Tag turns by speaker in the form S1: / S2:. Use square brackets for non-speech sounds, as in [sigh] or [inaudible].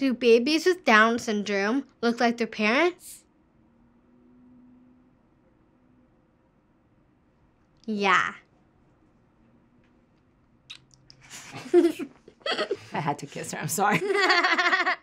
S1: Do babies with Down syndrome look like their parents?
S2: Yeah.
S3: [laughs] I had to kiss her, I'm sorry. [laughs]